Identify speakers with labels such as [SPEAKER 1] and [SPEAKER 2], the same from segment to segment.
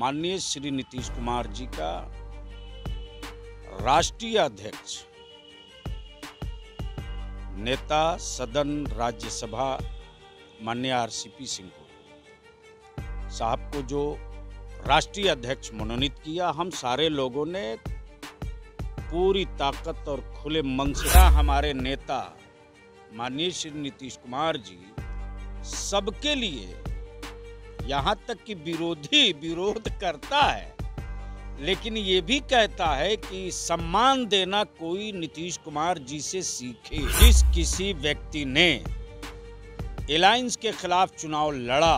[SPEAKER 1] माननीय श्री नीतीश कुमार जी का राष्ट्रीय अध्यक्ष नेता सदन राज्यसभा माननीय आरसीपी सिंह को साहब को जो राष्ट्रीय अध्यक्ष मनोनीत किया हम सारे लोगों ने पूरी ताकत और खुले मन से हमारे नेता माननीय श्री नीतीश कुमार जी सबके लिए यहाँ तक कि विरोधी विरोध करता है लेकिन ये भी कहता है कि सम्मान देना कोई नीतीश कुमार जी से सीखे जिस किसी व्यक्ति ने एलायंस के खिलाफ चुनाव लड़ा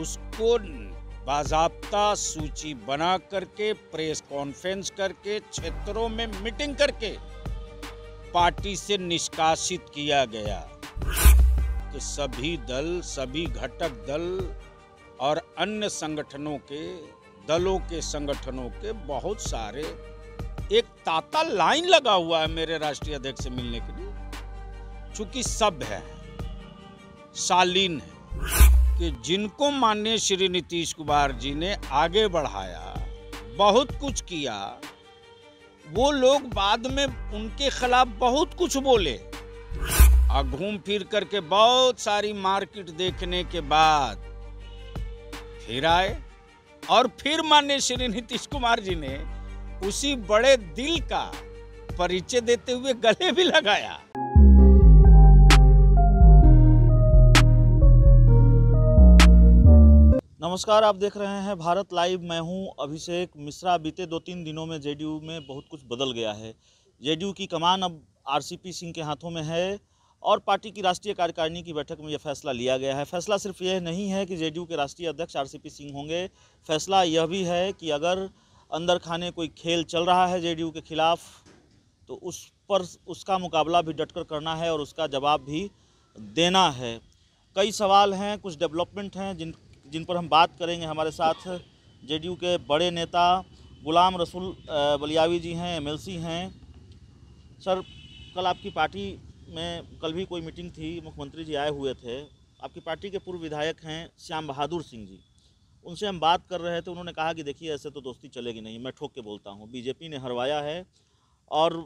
[SPEAKER 1] उसको बाजाबता सूची बना करके प्रेस कॉन्फ्रेंस करके क्षेत्रों में मीटिंग करके पार्टी से निष्कासित किया गया सहित सभी दल सभी घटक दल और अन्य संगठनों के दलों के संगठनों के बहुत सारे एक ताता लाइन लगा हुआ है मेरे राष्ट्रीय अध्यक्ष से मिलने के लिए चूंकि सब है शालीन है कि जिनको माननीय श्री नीतीश कुमार जी ने आगे बढ़ाया बहुत कुछ किया वो लोग बाद में उनके खिलाफ बहुत कुछ बोले और घूम फिर करके बहुत सारी मार्केट देखने के बाद फिर आए और फिर माननीय श्री नीतीश कुमार जी ने उसी बड़े दिल का परिचय देते हुए गले भी लगाया नमस्कार आप
[SPEAKER 2] देख रहे हैं भारत लाइव मैं हूं अभिषेक मिश्रा बीते दो तीन दिनों में जेडीयू में बहुत कुछ बदल गया है जेडीयू की कमान अब आरसीपी सिंह के हाथों में है और पार्टी की राष्ट्रीय कार्यकारिणी की बैठक में यह फैसला लिया गया है फैसला सिर्फ यह नहीं है कि जेडीयू के राष्ट्रीय अध्यक्ष आरसीपी सिंह होंगे फैसला यह भी है कि अगर अंदर खाने कोई खेल चल रहा है जेडीयू के खिलाफ तो उस पर उसका मुकाबला भी डटकर करना है और उसका जवाब भी देना है कई सवाल हैं कुछ डेवलपमेंट हैं जिन जिन पर हम बात करेंगे हमारे साथ जे के बड़े नेता गुलाम रसूल बलियावी जी हैं एम हैं सर कल आपकी पार्टी में कल भी कोई मीटिंग थी मुख्यमंत्री जी आए हुए थे आपकी पार्टी के पूर्व विधायक हैं श्याम बहादुर सिंह जी उनसे हम बात कर रहे थे उन्होंने कहा कि देखिए ऐसे तो दोस्ती चलेगी नहीं मैं ठोक के बोलता हूँ बीजेपी ने हरवाया है और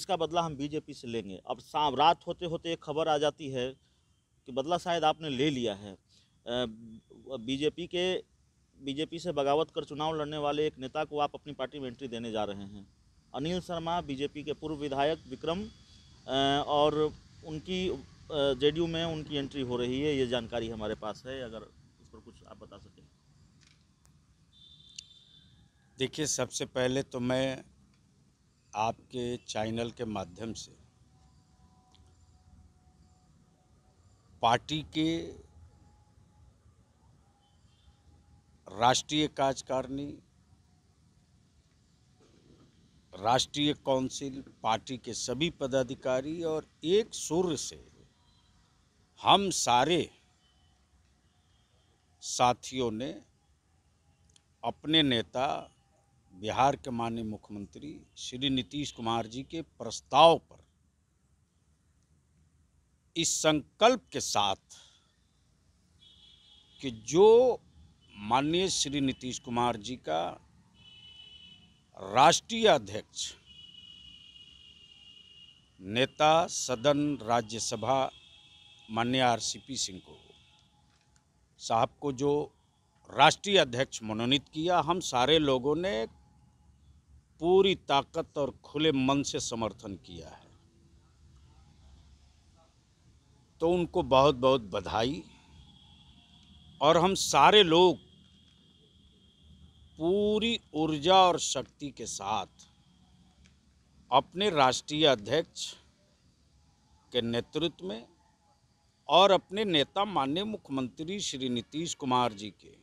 [SPEAKER 2] इसका बदला हम बीजेपी से लेंगे अब शाम रात होते होते एक खबर आ जाती है कि बदला शायद आपने ले लिया है बीजेपी के बीजेपी से बगावत कर चुनाव लड़ने वाले एक नेता को आप अपनी पार्टी में एंट्री देने जा रहे हैं अनिल शर्मा बीजेपी के पूर्व विधायक विक्रम और उनकी जेडीयू में उनकी एंट्री हो रही है ये जानकारी हमारे पास है अगर इस पर कुछ आप बता सकें
[SPEAKER 1] देखिए सबसे पहले तो मैं आपके चैनल के माध्यम से पार्टी के राष्ट्रीय कार्यकारिणी राष्ट्रीय काउंसिल पार्टी के सभी पदाधिकारी और एक सुर से हम सारे साथियों ने अपने नेता बिहार के माननीय मुख्यमंत्री श्री नीतीश कुमार जी के प्रस्ताव पर इस संकल्प के साथ कि जो माननीय श्री नीतीश कुमार जी का राष्ट्रीय अध्यक्ष नेता सदन राज्यसभा मान्य आर सी पी सिंह को साहब को जो राष्ट्रीय अध्यक्ष मनोनीत किया हम सारे लोगों ने पूरी ताकत और खुले मन से समर्थन किया है तो उनको बहुत बहुत बधाई और हम सारे लोग पूरी ऊर्जा और शक्ति के साथ अपने राष्ट्रीय अध्यक्ष के नेतृत्व में और अपने नेता माननीय मुख्यमंत्री श्री नीतीश कुमार जी के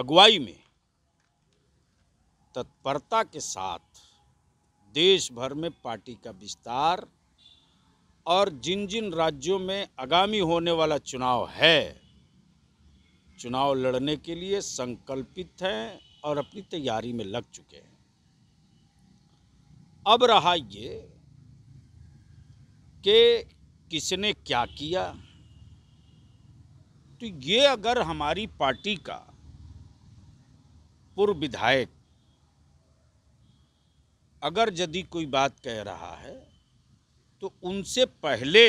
[SPEAKER 1] अगुवाई में तत्परता के साथ देश भर में पार्टी का विस्तार और जिन जिन राज्यों में आगामी होने वाला चुनाव है चुनाव लड़ने के लिए संकल्पित हैं और अपनी तैयारी में लग चुके हैं अब रहा ये कि किसने क्या किया तो ये अगर हमारी पार्टी का पूर्व विधायक अगर यदि कोई बात कह रहा है तो उनसे पहले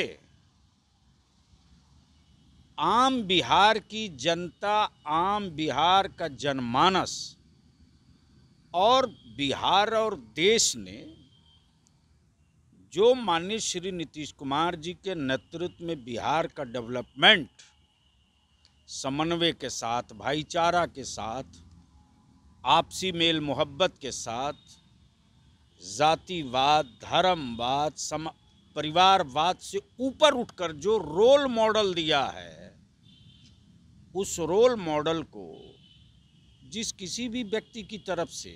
[SPEAKER 1] आम बिहार की जनता आम बिहार का जनमानस और बिहार और देश ने जो माननीय श्री नीतीश कुमार जी के नेतृत्व में बिहार का डेवलपमेंट समन्वय के साथ भाईचारा के साथ आपसी मेल मोहब्बत के साथ जातिवाद धर्मवाद सम परिवारवाद से ऊपर उठकर जो रोल मॉडल दिया है उस रोल मॉडल को जिस किसी भी व्यक्ति की तरफ से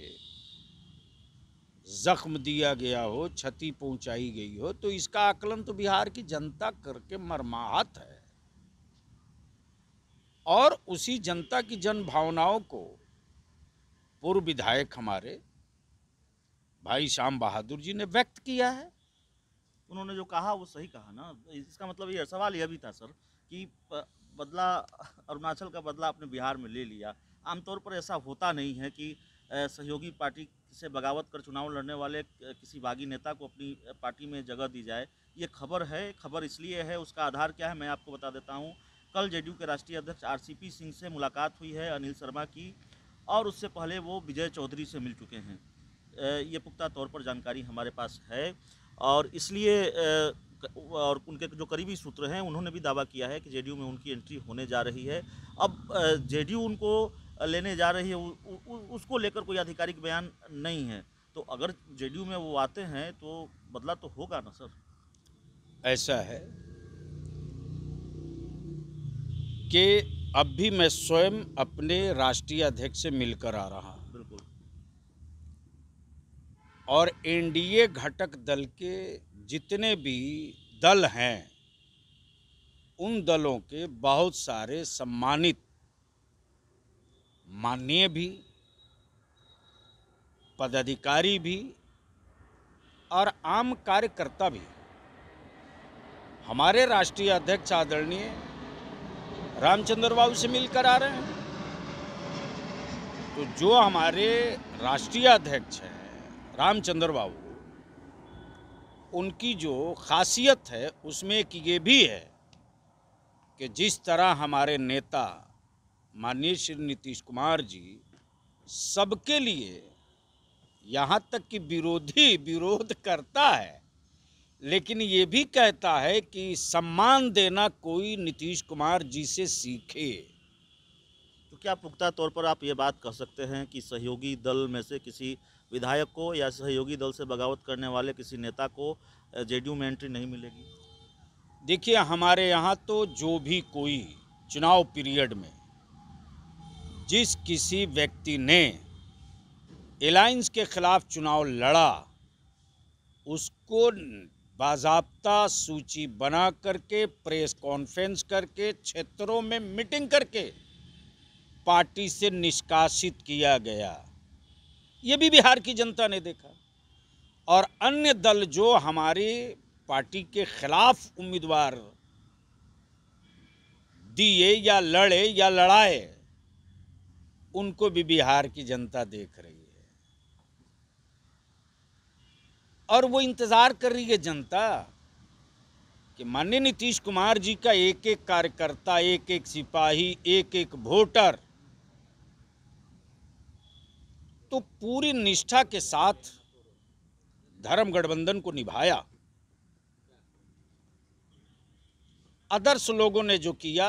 [SPEAKER 1] जख्म दिया गया हो क्षति पहुंचाई गई हो तो इसका आकलन तो बिहार की जनता करके मरमाहत है और उसी जनता की जन भावनाओं को पूर्व विधायक हमारे भाई श्याम बहादुर जी ने व्यक्त
[SPEAKER 2] किया है उन्होंने जो कहा वो सही कहा ना इसका मतलब ये सवाल यह भी था सर कि बदला अरुणाचल का बदला अपने बिहार में ले लिया आमतौर पर ऐसा होता नहीं है कि सहयोगी पार्टी से बगावत कर चुनाव लड़ने वाले किसी बागी नेता को अपनी पार्टी में जगह दी जाए ये खबर है खबर इसलिए है उसका आधार क्या है मैं आपको बता देता हूँ कल जेडीयू के राष्ट्रीय अध्यक्ष आरसीपी सिंह से मुलाकात हुई है अनिल शर्मा की और उससे पहले वो विजय चौधरी से मिल चुके हैं ये पुख्ता तौर पर जानकारी हमारे पास है और इसलिए और उनके जो करीबी सूत्र हैं उन्होंने भी दावा किया है कि जेडीयू में उनकी एंट्री होने जा रही है अब जेडीयू उनको लेने जा रही है उ, उ, उसको लेकर कोई आधिकारिक बयान नहीं है तो अगर जेडीयू में वो आते हैं तो बदला तो होगा ना सर
[SPEAKER 1] ऐसा है कि अब भी मैं स्वयं अपने राष्ट्रीय अध्यक्ष से मिलकर आ रहा हूँ बिल्कुल और एनडीए घटक दल के जितने भी दल हैं उन दलों के बहुत सारे सम्मानित माननीय भी पदाधिकारी भी और आम कार्यकर्ता भी हमारे राष्ट्रीय अध्यक्ष आदरणीय रामचंद्र बाबू से मिलकर आ रहे हैं तो जो हमारे राष्ट्रीय अध्यक्ष हैं रामचंद्र बाबू उनकी जो खासियत है उसमें कि ये भी है कि जिस तरह हमारे नेता माननीय श्री नीतीश कुमार जी सबके लिए यहाँ तक कि विरोधी विरोध करता है लेकिन ये भी कहता है कि सम्मान देना कोई नीतीश कुमार जी से सीखे
[SPEAKER 2] तो क्या पुख्ता तौर पर आप ये बात कह सकते हैं कि सहयोगी दल में से किसी विधायक को या सहयोगी दल से बगावत करने वाले किसी नेता को जेडीयू में एंट्री नहीं मिलेगी
[SPEAKER 1] देखिए हमारे यहाँ तो जो भी कोई चुनाव पीरियड में जिस किसी व्यक्ति ने एलायंस के ख़िलाफ़ चुनाव लड़ा उसको बाजाबता सूची बना करके प्रेस कॉन्फ्रेंस करके क्षेत्रों में मीटिंग करके पार्टी से निष्कासित किया गया ये भी बिहार की जनता ने देखा और अन्य दल जो हमारी पार्टी के खिलाफ उम्मीदवार दिए या लड़े या लड़ाए उनको भी बिहार की जनता देख रही है और वो इंतज़ार कर रही है जनता कि माननीय नीतीश कुमार जी का एक एक कार्यकर्ता एक एक सिपाही एक एक वोटर तो पूरी निष्ठा के साथ धर्म गठबंधन को निभाया आदर्श लोगों ने जो किया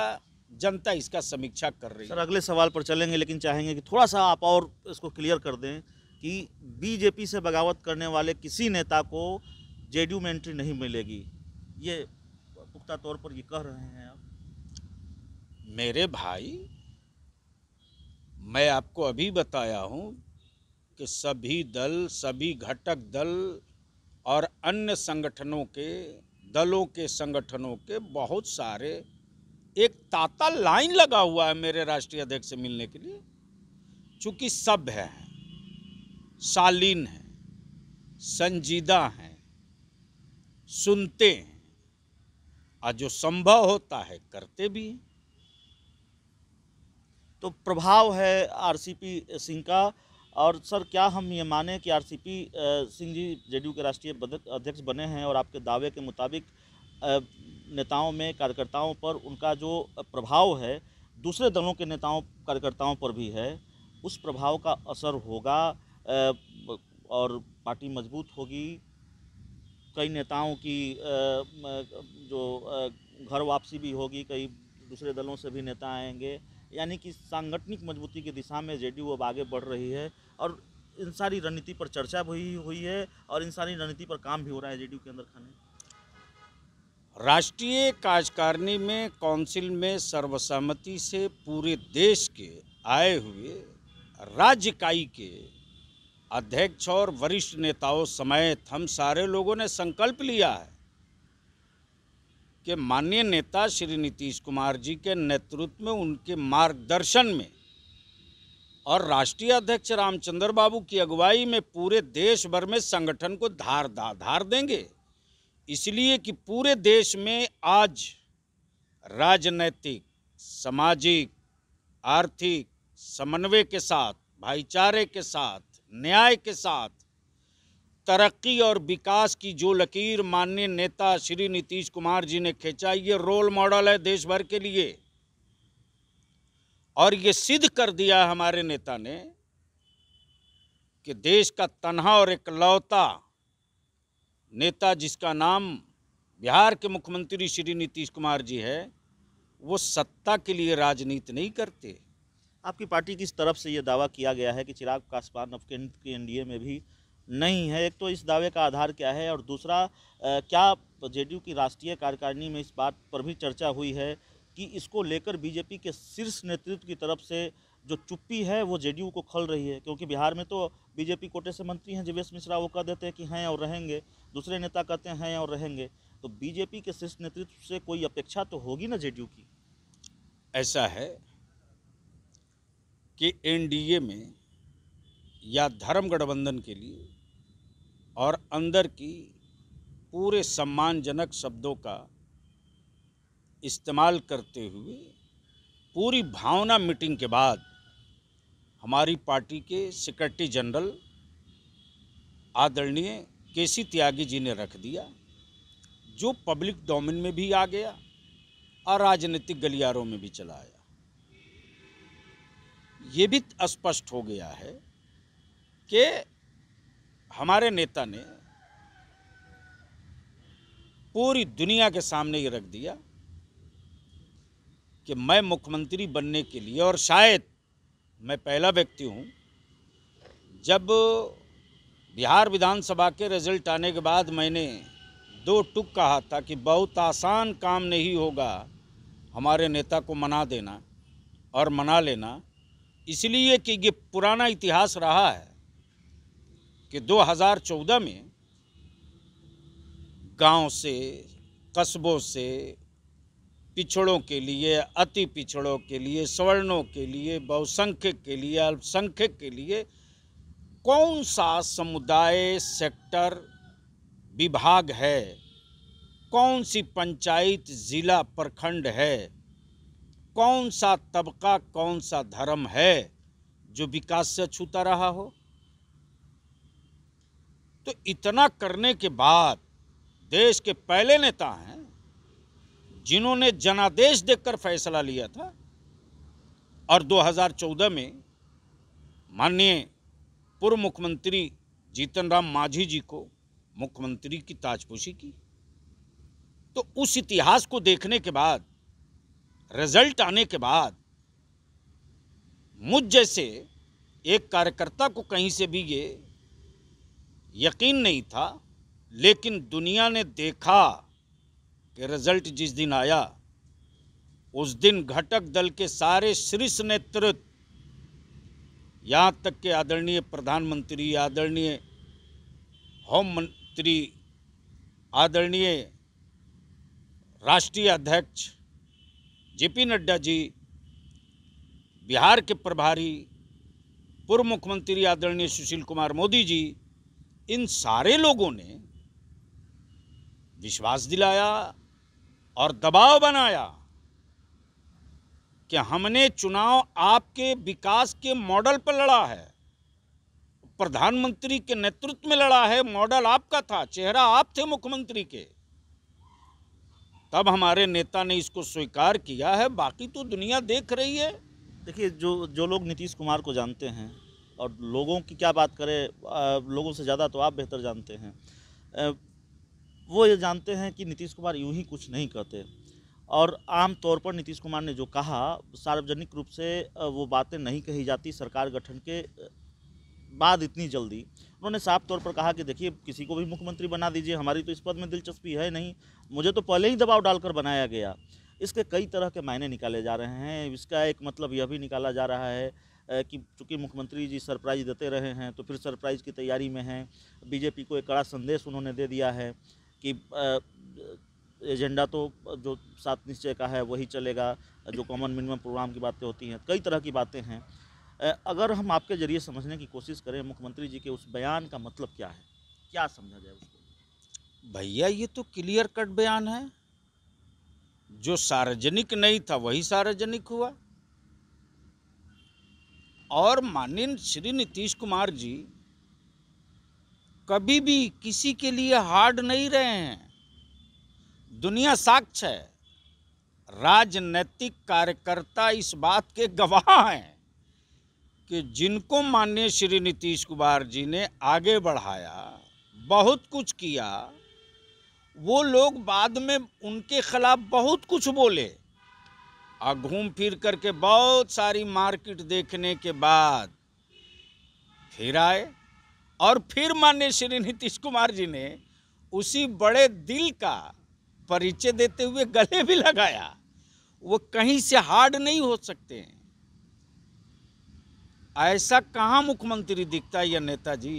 [SPEAKER 1] जनता इसका समीक्षा कर रही है सर अगले सवाल
[SPEAKER 2] पर चलेंगे लेकिन चाहेंगे कि थोड़ा सा आप और इसको क्लियर कर दें कि बीजेपी से बगावत करने वाले किसी नेता को जेडीयू में एंट्री नहीं मिलेगी ये पुख्ता तौर पर ये कह रहे हैं आप
[SPEAKER 1] मेरे भाई मैं आपको अभी बताया हूँ के सभी दल सभी घटक दल और अन्य संगठनों के दलों के संगठनों के बहुत सारे एक ताता लाइन लगा हुआ है मेरे राष्ट्रीय अध्यक्ष से मिलने के लिए चूँकि सभ्य हैं शालीन हैं संजीदा हैं सुनते हैं और जो संभव होता है करते भी हैं तो
[SPEAKER 2] प्रभाव है आरसीपी सिंह का और सर क्या हम ये माने कि आरसीपी सिंह जी जेडीयू के राष्ट्रीय अध्यक्ष बने हैं और आपके दावे के मुताबिक नेताओं में कार्यकर्ताओं पर उनका जो प्रभाव है दूसरे दलों के नेताओं कार्यकर्ताओं पर भी है उस प्रभाव का असर होगा और पार्टी मजबूत होगी कई नेताओं की जो घर वापसी भी होगी कई दूसरे दलों से भी नेता आएंगे यानी कि सांगठनिक मजबूती की दिशा में जेडीयू अब आगे बढ़ रही है और इन सारी रणनीति पर चर्चा भी हुई है और इन सारी रणनीति पर काम भी हो रहा है जेडीयू के अंदर खाने
[SPEAKER 1] राष्ट्रीय कार्यकारिणी में काउंसिल में सर्वसम्मति से पूरे देश के आए हुए राज्य इकाई के अध्यक्ष और वरिष्ठ नेताओं समेत हम सारे लोगों ने संकल्प लिया है के माननीय नेता श्री नीतीश कुमार जी के नेतृत्व में उनके मार्गदर्शन में और राष्ट्रीय अध्यक्ष रामचंद्र बाबू की अगुवाई में पूरे देश भर में संगठन को धार धार देंगे इसलिए कि पूरे देश में आज राजनैतिक सामाजिक आर्थिक समन्वय के साथ भाईचारे के साथ न्याय के साथ तरक्की और विकास की जो लकीर माननीय नेता श्री नीतीश कुमार जी ने खींचा ये रोल मॉडल है देश भर के लिए और ये सिद्ध कर दिया हमारे नेता ने कि देश का तनहा और इकलौता नेता जिसका नाम बिहार के मुख्यमंत्री श्री नीतीश कुमार जी है वो सत्ता के लिए राजनीति नहीं करते
[SPEAKER 2] आपकी पार्टी किस तरफ से ये दावा किया गया है कि चिराग पासवान अब के एनडीए में भी नहीं है एक तो इस दावे का आधार क्या है और दूसरा आ, क्या जेडीयू की राष्ट्रीय कार्यकारिणी में इस बात पर भी चर्चा हुई है कि इसको लेकर बीजेपी के शीर्ष नेतृत्व की तरफ से जो चुप्पी है वो जेडीयू को खल रही है क्योंकि बिहार में तो बीजेपी कोटे से मंत्री हैं जीवेश मिश्रा वो कह देते हैं कि हैं और रहेंगे दूसरे नेता कहते हैं और रहेंगे तो बीजेपी के शीर्ष नेतृत्व से
[SPEAKER 1] कोई अपेक्षा तो होगी ना जेडीयू की ऐसा है कि एनडीए में या धर्म गठबंधन के लिए और अंदर की पूरे सम्मानजनक शब्दों का इस्तेमाल करते हुए पूरी भावना मीटिंग के बाद हमारी पार्टी के सेक्रेटरी जनरल आदरणीय के सी त्यागी जी ने रख दिया जो पब्लिक डोमेन में भी आ गया और राजनीतिक गलियारों में भी चला आया ये भी स्पष्ट हो गया है कि हमारे नेता ने पूरी दुनिया के सामने ये रख दिया कि मैं मुख्यमंत्री बनने के लिए और शायद मैं पहला व्यक्ति हूँ जब बिहार विधानसभा के रिजल्ट आने के बाद मैंने दो टुक कहा था कि बहुत आसान काम नहीं होगा हमारे नेता को मना देना और मना लेना इसलिए कि ये पुराना इतिहास रहा है कि 2014 में गांव से कस्बों से पिछड़ों के लिए अति पिछड़ों के लिए स्वर्णों के लिए बहुसंख्यक के लिए अल्पसंख्यक के लिए कौन सा समुदाय सेक्टर विभाग है कौन सी पंचायत ज़िला प्रखंड है कौन सा तबका कौन सा धर्म है जो विकास से छूता रहा हो तो इतना करने के बाद देश के पहले नेता हैं जिन्होंने जनादेश देकर फैसला लिया था और 2014 में माननीय पूर्व मुख्यमंत्री जीतन राम मांझी जी को मुख्यमंत्री की ताजपोशी की तो उस इतिहास को देखने के बाद रिजल्ट आने के बाद मुझ जैसे एक कार्यकर्ता को कहीं से भी ये यकीन नहीं था लेकिन दुनिया ने देखा कि रिज़ल्ट जिस दिन आया उस दिन घटक दल के सारे शीर्ष नेतृत्व यहाँ तक के आदरणीय प्रधानमंत्री आदरणीय होम मंत्री आदरणीय राष्ट्रीय अध्यक्ष जेपी नड्डा जी बिहार के प्रभारी पूर्व मुख्यमंत्री आदरणीय सुशील कुमार मोदी जी इन सारे लोगों ने विश्वास दिलाया और दबाव बनाया कि हमने चुनाव आपके विकास के मॉडल पर लड़ा है प्रधानमंत्री के नेतृत्व में लड़ा है मॉडल आपका था चेहरा आप थे मुख्यमंत्री के तब हमारे नेता ने इसको स्वीकार किया है बाकी तो दुनिया देख रही है देखिए जो जो
[SPEAKER 2] लोग नीतीश कुमार को जानते हैं और लोगों की क्या बात करें लोगों से ज़्यादा तो आप बेहतर जानते हैं वो ये जानते हैं कि नीतीश कुमार यूं ही कुछ नहीं कहते और आम तौर पर नीतीश कुमार ने जो कहा सार्वजनिक रूप से वो बातें नहीं कही जाती सरकार गठन के बाद इतनी जल्दी उन्होंने साफ तौर पर कहा कि देखिए किसी को भी मुख्यमंत्री बना दीजिए हमारी तो इस पद में दिलचस्पी है नहीं मुझे तो पहले ही दबाव डालकर बनाया गया इसके कई तरह के मायने निकाले जा रहे हैं इसका एक मतलब यह भी निकाला जा रहा है कि चूँकि मुख्यमंत्री जी सरप्राइज देते रहे हैं तो फिर सरप्राइज की तैयारी में हैं बीजेपी को एक कड़ा संदेश उन्होंने दे दिया है कि एजेंडा तो जो सात निश्चय का है वही चलेगा जो कॉमन मिनिमम प्रोग्राम की बातें होती हैं कई तरह की बातें हैं अगर हम आपके ज़रिए समझने की कोशिश करें मुख्यमंत्री जी के उस बयान का मतलब क्या है क्या समझा जाए उसको
[SPEAKER 1] भैया ये तो क्लियर कट बयान है जो सार्वजनिक नहीं था वही सार्वजनिक हुआ और माननीय श्री नीतीश कुमार जी कभी भी किसी के लिए हार्ड नहीं रहे हैं दुनिया साक्ष है राजनैतिक कार्यकर्ता इस बात के गवाह हैं कि जिनको माननीय श्री नीतीश कुमार जी ने आगे बढ़ाया बहुत कुछ किया वो लोग बाद में उनके खिलाफ बहुत कुछ बोले और घूम फिर करके बहुत सारी मार्केट देखने के बाद फिर आए और फिर माननीय श्री नीतीश कुमार जी ने उसी बड़े दिल का परिचय देते हुए गले भी लगाया वो कहीं से हार्ड नहीं हो सकते हैं ऐसा कहाँ मुख्यमंत्री दिखता है या नेताजी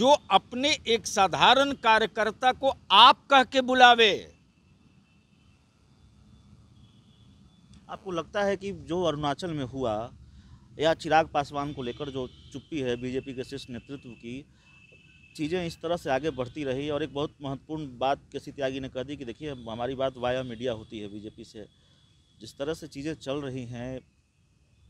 [SPEAKER 1] जो अपने एक साधारण कार्यकर्ता को आप कह के बुलावे
[SPEAKER 2] आपको लगता है कि जो अरुणाचल में हुआ या चिराग पासवान को लेकर जो चुप्पी है बीजेपी के शीर्ष नेतृत्व की चीज़ें इस तरह से आगे बढ़ती रही और एक बहुत महत्वपूर्ण बात केसी त्यागी ने कह दी कि देखिए हमारी बात वाया मीडिया होती है बीजेपी से जिस तरह से चीज़ें चल रही हैं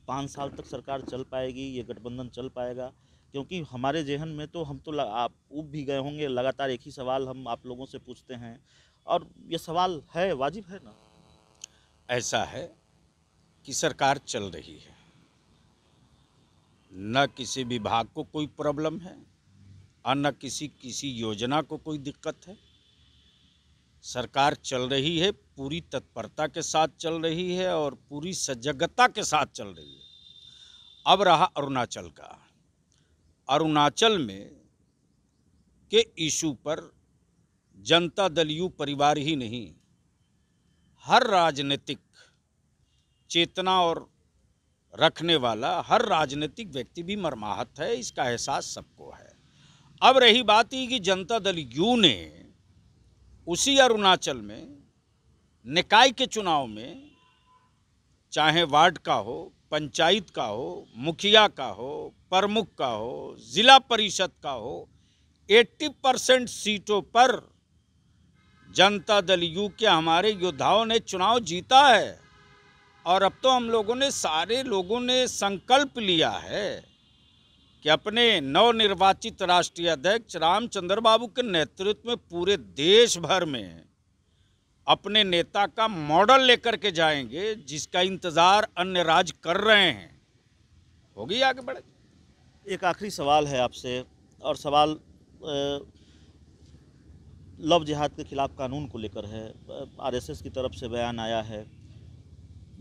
[SPEAKER 2] पाँच साल तक सरकार चल पाएगी ये गठबंधन चल पाएगा क्योंकि हमारे जहन में तो हम तो आप उब भी गए होंगे लगातार एक ही सवाल हम आप लोगों से पूछते हैं और ये सवाल है वाजिब है ना
[SPEAKER 1] ऐसा है की सरकार चल रही है न किसी विभाग को कोई प्रॉब्लम है और न किसी किसी योजना को कोई दिक्कत है सरकार चल रही है पूरी तत्परता के साथ चल रही है और पूरी सजगता के साथ चल रही है अब रहा अरुणाचल का अरुणाचल में के इशू पर जनता दल यू परिवार ही नहीं हर राजनीतिक चेतना और रखने वाला हर राजनीतिक व्यक्ति भी मरमाहत है इसका एहसास सबको है अब रही बात ही कि जनता दल यू ने उसी अरुणाचल में निकाय के चुनाव में चाहे वार्ड का हो पंचायत का हो मुखिया का हो प्रमुख का हो ज़िला परिषद का हो 80 परसेंट सीटों पर जनता दल यू के हमारे योद्धाओं ने चुनाव जीता है और अब तो हम लोगों ने सारे लोगों ने संकल्प लिया है कि अपने नवनिर्वाचित राष्ट्रीय अध्यक्ष रामचंद्र बाबू के नेतृत्व में पूरे देश भर में अपने नेता का मॉडल लेकर के जाएंगे जिसका इंतज़ार अन्य राज्य कर रहे हैं होगी आगे बढ़े एक आखिरी सवाल है आपसे और सवाल
[SPEAKER 2] लव जिहाद के खिलाफ कानून को लेकर है आरएसएस की तरफ से बयान आया है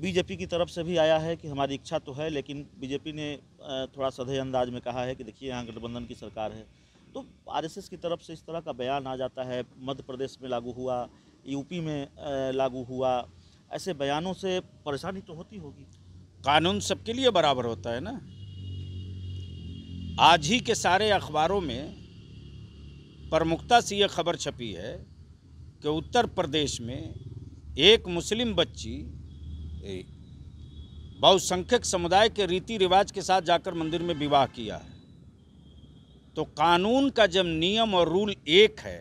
[SPEAKER 2] बीजेपी की तरफ से भी आया है कि हमारी इच्छा तो है लेकिन बीजेपी ने थोड़ा सधे अंदाज में कहा है कि देखिए यहाँ गठबंधन की सरकार है तो आरएसएस की तरफ से इस तरह का बयान आ जाता है मध्य प्रदेश में लागू हुआ यूपी में लागू हुआ ऐसे बयानों से परेशानी तो होती होगी कानून सबके लिए
[SPEAKER 1] बराबर होता है ना आज ही के सारे अखबारों में प्रमुखता से ये खबर छपी है कि उत्तर प्रदेश में एक मुस्लिम बच्ची बहुसंख्यक समुदाय के रीति रिवाज के साथ जाकर मंदिर में विवाह किया है तो कानून का जब नियम और रूल एक है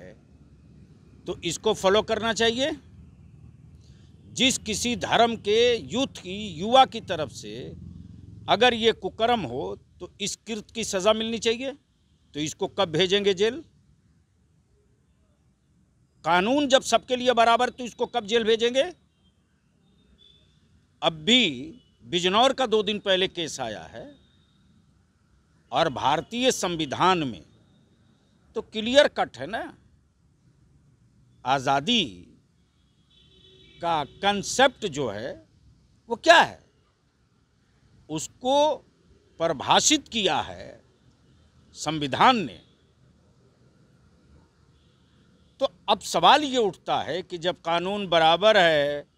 [SPEAKER 1] तो इसको फॉलो करना चाहिए जिस किसी धर्म के यूथ की युवा की तरफ से अगर ये कुकर्म हो तो इस कृत की सज़ा मिलनी चाहिए तो इसको कब भेजेंगे जेल कानून जब सबके लिए बराबर तो इसको कब जेल भेजेंगे अब भी बिजनौर का दो दिन पहले केस आया है और भारतीय संविधान में तो क्लियर कट है ना आज़ादी का कंसेप्ट जो है वो क्या है उसको परिभाषित किया है संविधान ने तो अब सवाल ये उठता है कि जब कानून बराबर है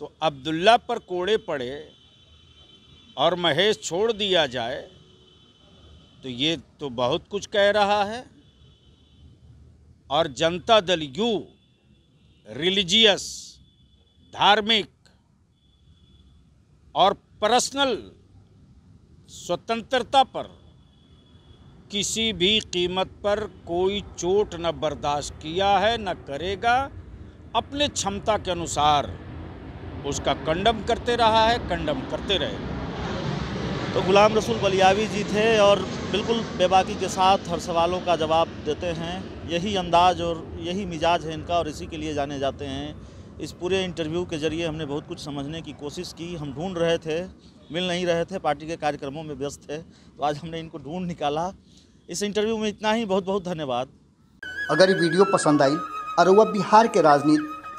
[SPEAKER 1] तो अब्दुल्ला पर कोड़े पड़े और महेश छोड़ दिया जाए तो ये तो बहुत कुछ कह रहा है और जनता दल यू रिलीजियस धार्मिक और पर्सनल स्वतंत्रता पर किसी भी कीमत पर कोई चोट न बर्दाश्त किया है न करेगा अपने क्षमता के अनुसार उसका कंडम करते रहा है कंडम करते रहे तो गुलाम रसूल बलियावी जी थे और बिल्कुल बेबाकी के साथ हर सवालों
[SPEAKER 2] का जवाब देते हैं यही अंदाज और यही मिजाज है इनका और इसी के लिए जाने जाते हैं इस पूरे इंटरव्यू के ज़रिए हमने बहुत कुछ समझने की कोशिश की हम ढूंढ रहे थे मिल नहीं रहे थे पार्टी के कार्यक्रमों में व्यस्त थे तो आज हमने इनको ढूंढ निकाला इस इंटरव्यू में इतना
[SPEAKER 1] ही बहुत बहुत धन्यवाद अगर ये वीडियो पसंद आई और वह बिहार के राजनीति